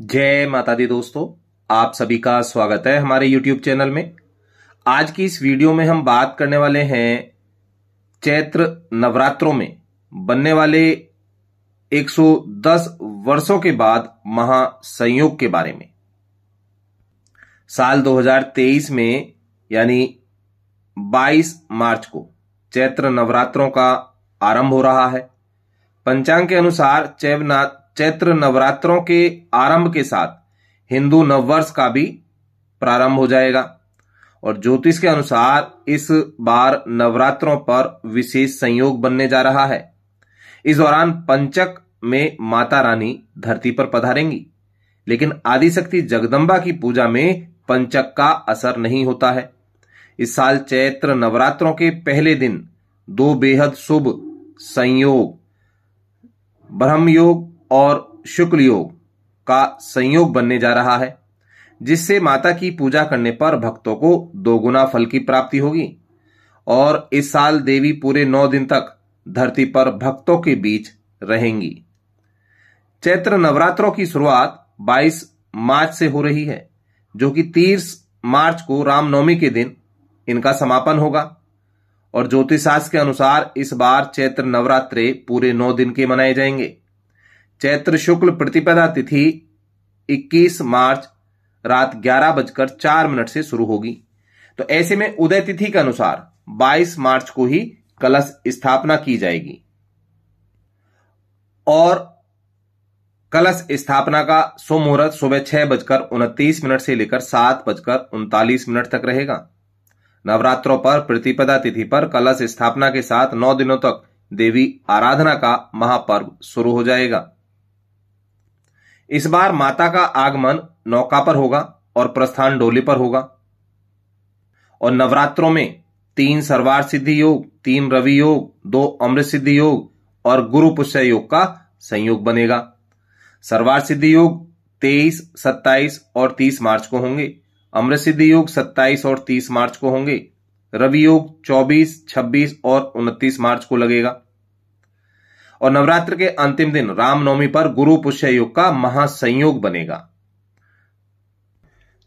जय माता दी दोस्तों आप सभी का स्वागत है हमारे YouTube चैनल में आज की इस वीडियो में हम बात करने वाले हैं चैत्र नवरात्रों में बनने वाले 110 वर्षों के बाद महासंयोग के बारे में साल 2023 में यानी 22 मार्च को चैत्र नवरात्रों का आरंभ हो रहा है पंचांग के अनुसार चैवनाथ चैत्र नवरात्रों के आरंभ के साथ हिंदू नववर्ष का भी प्रारंभ हो जाएगा और ज्योतिष के अनुसार इस बार नवरात्रों पर विशेष संयोग बनने जा रहा है इस दौरान पंचक में माता रानी धरती पर पधारेंगी लेकिन आदिशक्ति जगदम्बा की पूजा में पंचक का असर नहीं होता है इस साल चैत्र नवरात्रों के पहले दिन दो बेहद शुभ संयोग ब्रह्म योग और शुक्ल योग का संयोग बनने जा रहा है जिससे माता की पूजा करने पर भक्तों को दोगुना फल की प्राप्ति होगी और इस साल देवी पूरे नौ दिन तक धरती पर भक्तों के बीच रहेंगी चैत्र नवरात्रों की शुरुआत 22 मार्च से हो रही है जो कि 30 मार्च को रामनवमी के दिन इनका समापन होगा और ज्योतिष शास्त्र के अनुसार इस बार चैत्र नवरात्रे पूरे नौ दिन के मनाए जाएंगे चैत्र शुक्ल प्रतिपदा तिथि 21 मार्च रात ग्यारह बजकर चार मिनट से शुरू होगी तो ऐसे में उदय तिथि के अनुसार 22 मार्च को ही कलश स्थापना की जाएगी और कलश स्थापना का मुहूर्त सुबह छह बजकर उनतीस मिनट से लेकर सात बजकर उनतालीस मिनट तक रहेगा नवरात्रों पर प्रतिपदा तिथि पर कलश स्थापना के साथ नौ दिनों तक देवी आराधना का महापर्व शुरू हो जाएगा इस बार माता का आगमन नौका पर होगा और प्रस्थान डोली पर होगा और नवरात्रों में तीन सर्वार सिद्धि योग तीन रवि योग दो अमृत सिद्धि योग और गुरु पुष्य योग का संयोग बनेगा सर्वार सिद्धि योग 23, 27 और 30 मार्च को होंगे अमृत सिद्धि योग 27 और 30 मार्च को होंगे रवि योग 24, 26 और 29 मार्च को लगेगा और नवरात्र के अंतिम दिन रामनवमी पर गुरु पुष्य युग का महासंयोग बनेगा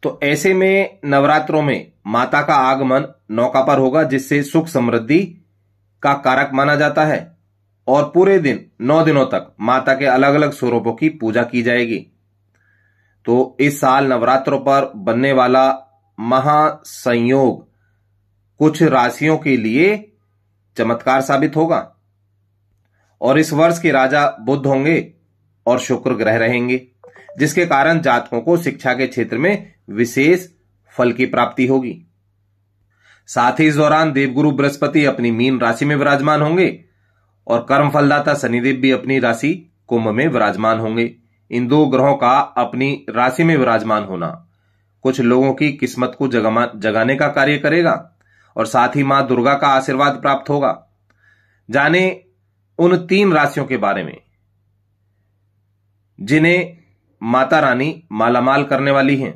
तो ऐसे में नवरात्रों में माता का आगमन नौका पर होगा जिससे सुख समृद्धि का कारक माना जाता है और पूरे दिन नौ दिनों तक माता के अलग अलग स्वरूपों की पूजा की जाएगी तो इस साल नवरात्रों पर बनने वाला महासंयोग कुछ राशियों के लिए चमत्कार साबित होगा और इस वर्ष के राजा बुद्ध होंगे और शुक्र ग्रह रहेंगे जिसके कारण जातकों को शिक्षा के क्षेत्र में विशेष फल की प्राप्ति होगी साथ ही इस दौरान देवगुरु बृहस्पति अपनी मीन राशि में विराजमान होंगे और कर्म फलदाता शनिदेव भी अपनी राशि कुंभ में विराजमान होंगे इन दो ग्रहों का अपनी राशि में विराजमान होना कुछ लोगों की किस्मत को जगाने का कार्य करेगा और साथ ही मां दुर्गा का आशीर्वाद प्राप्त होगा जाने उन तीन राशियों के बारे में जिन्हें माता रानी मालामाल करने वाली हैं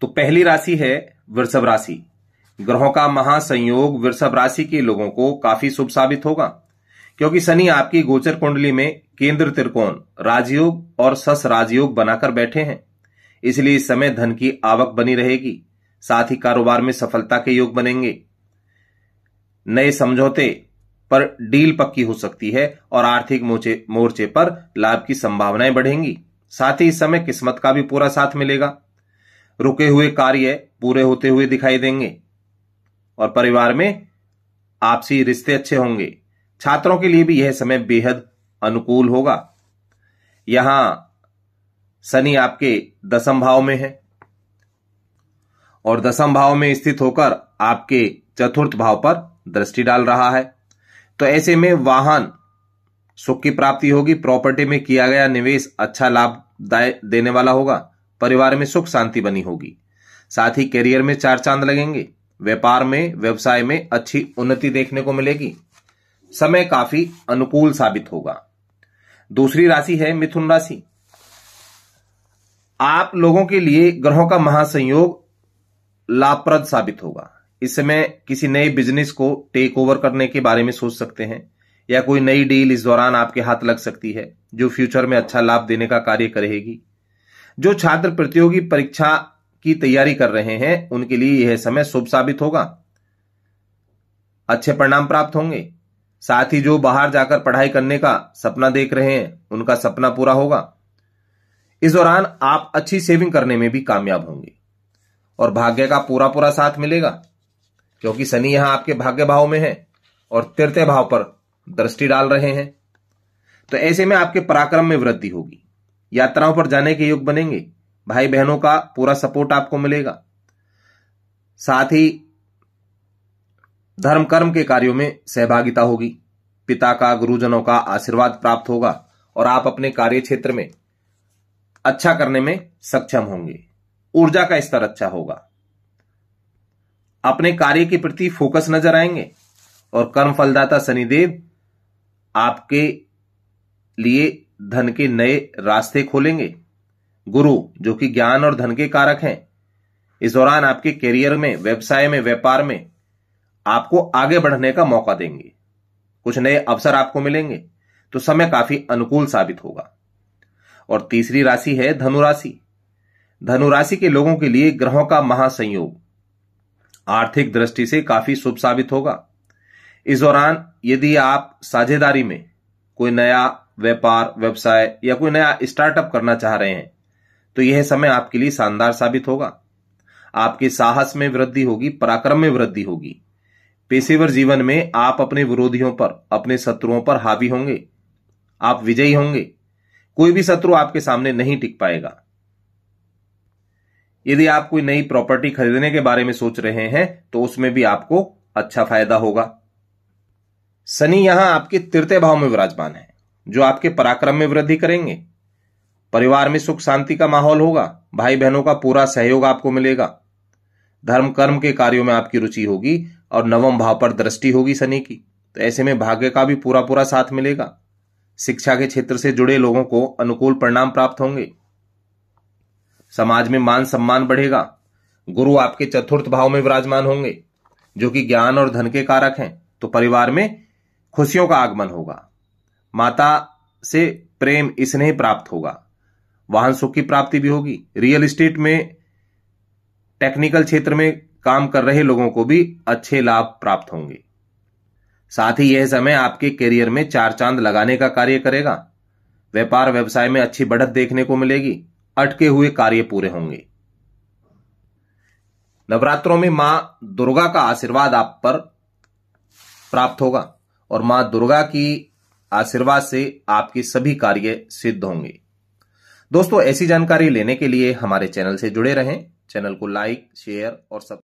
तो पहली राशि है वृषभ राशि ग्रहों का महासंयोग वृषभ राशि के लोगों को काफी शुभ साबित होगा क्योंकि शनि आपकी गोचर कुंडली में केंद्र त्रिकोण राजयोग और सस राजयोग बनाकर बैठे हैं इसलिए इस समय धन की आवक बनी रहेगी साथ ही कारोबार में सफलता के योग बनेंगे नए समझौते पर डील पक्की हो सकती है और आर्थिक मोर्चे पर लाभ की संभावनाएं बढ़ेंगी साथ ही इस समय किस्मत का भी पूरा साथ मिलेगा रुके हुए कार्य पूरे होते हुए दिखाई देंगे और परिवार में आपसी रिश्ते अच्छे होंगे छात्रों के लिए भी यह समय बेहद अनुकूल होगा यहां शनि आपके दसम भाव में है और दसम भाव में स्थित होकर आपके चतुर्थ भाव पर दृष्टि डाल रहा है तो ऐसे में वाहन सुख की प्राप्ति होगी प्रॉपर्टी में किया गया निवेश अच्छा लाभ देने वाला होगा परिवार में सुख शांति बनी होगी साथ ही करियर में चार चांद लगेंगे व्यापार में व्यवसाय में अच्छी उन्नति देखने को मिलेगी समय काफी अनुकूल साबित होगा दूसरी राशि है मिथुन राशि आप लोगों के लिए ग्रहों का महासंयोग लाभप्रद साबित होगा इस समय किसी नए बिजनेस को टेक ओवर करने के बारे में सोच सकते हैं या कोई नई डील इस दौरान आपके हाथ लग सकती है जो फ्यूचर में अच्छा लाभ देने का कार्य करेगी जो छात्र प्रतियोगी परीक्षा की तैयारी कर रहे हैं उनके लिए यह समय शुभ साबित होगा अच्छे परिणाम प्राप्त होंगे साथ ही जो बाहर जाकर पढ़ाई करने का सपना देख रहे हैं उनका सपना पूरा होगा इस दौरान आप अच्छी सेविंग करने में भी कामयाब होंगे और भाग्य का पूरा पूरा साथ मिलेगा क्योंकि शनि यहां आपके भाग्य भाव में है और तृतीय भाव पर दृष्टि डाल रहे हैं तो ऐसे में आपके पराक्रम में वृद्धि होगी यात्राओं पर जाने के योग बनेंगे भाई बहनों का पूरा सपोर्ट आपको मिलेगा साथ ही धर्म कर्म के कार्यों में सहभागिता होगी पिता का गुरुजनों का आशीर्वाद प्राप्त होगा और आप अपने कार्य क्षेत्र में अच्छा करने में सक्षम होंगे ऊर्जा का स्तर अच्छा होगा अपने कार्य के प्रति फोकस नजर आएंगे और कर्म फलदाता शनिदेव आपके लिए धन के नए रास्ते खोलेंगे गुरु जो कि ज्ञान और धन के कारक हैं इस दौरान आपके करियर में व्यवसाय में व्यापार में आपको आगे बढ़ने का मौका देंगे कुछ नए अवसर आपको मिलेंगे तो समय काफी अनुकूल साबित होगा और तीसरी राशि है धनुराशि धनुराशि के लोगों के लिए ग्रहों का महासंयोग आर्थिक दृष्टि से काफी शुभ साबित होगा इस दौरान यदि आप साझेदारी में कोई नया व्यापार व्यवसाय या कोई नया स्टार्टअप करना चाह रहे हैं तो यह समय आपके लिए शानदार साबित होगा आपके साहस में वृद्धि होगी पराक्रम में वृद्धि होगी पेशेवर जीवन में आप अपने विरोधियों पर अपने शत्रुओं पर हावी होंगे आप विजयी होंगे कोई भी शत्रु आपके सामने नहीं टिक पाएगा यदि आप कोई नई प्रॉपर्टी खरीदने के बारे में सोच रहे हैं तो उसमें भी आपको अच्छा फायदा होगा शनि यहां आपके तृतीय भाव में विराजमान है जो आपके पराक्रम में वृद्धि करेंगे परिवार में सुख शांति का माहौल होगा भाई बहनों का पूरा सहयोग आपको मिलेगा धर्म कर्म के कार्यों में आपकी रुचि होगी और नवम भाव पर दृष्टि होगी शनि की तो ऐसे में भाग्य का भी पूरा पूरा साथ मिलेगा शिक्षा के क्षेत्र से जुड़े लोगों को अनुकूल परिणाम प्राप्त होंगे समाज में मान सम्मान बढ़ेगा गुरु आपके चतुर्थ भाव में विराजमान होंगे जो कि ज्ञान और धन के कारक हैं तो परिवार में खुशियों का आगमन होगा माता से प्रेम स्नेह प्राप्त होगा वाहन सुख की प्राप्ति भी होगी रियल इस्टेट में टेक्निकल क्षेत्र में काम कर रहे लोगों को भी अच्छे लाभ प्राप्त होंगे साथ ही यह समय आपके करियर में चार चांद लगाने का कार्य करेगा व्यापार व्यवसाय में अच्छी बढ़त देखने को मिलेगी अटके हुए कार्य पूरे होंगे नवरात्रों में मां दुर्गा का आशीर्वाद आप पर प्राप्त होगा और मां दुर्गा की आशीर्वाद से आपके सभी कार्य सिद्ध होंगे दोस्तों ऐसी जानकारी लेने के लिए हमारे चैनल से जुड़े रहें चैनल को लाइक शेयर और सब